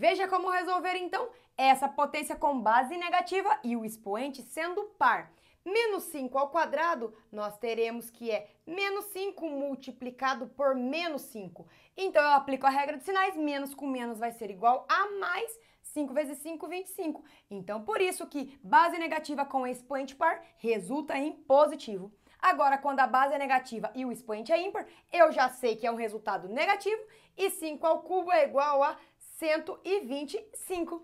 Veja como resolver então essa potência com base negativa e o expoente sendo par. Menos 5 ao quadrado, nós teremos que é menos 5 multiplicado por menos 5. Então, eu aplico a regra de sinais, menos com menos vai ser igual a mais 5 vezes 5, 25. Então, por isso que base negativa com expoente par resulta em positivo. Agora, quando a base é negativa e o expoente é ímpar, eu já sei que é um resultado negativo e 5 ao cubo é igual a 125.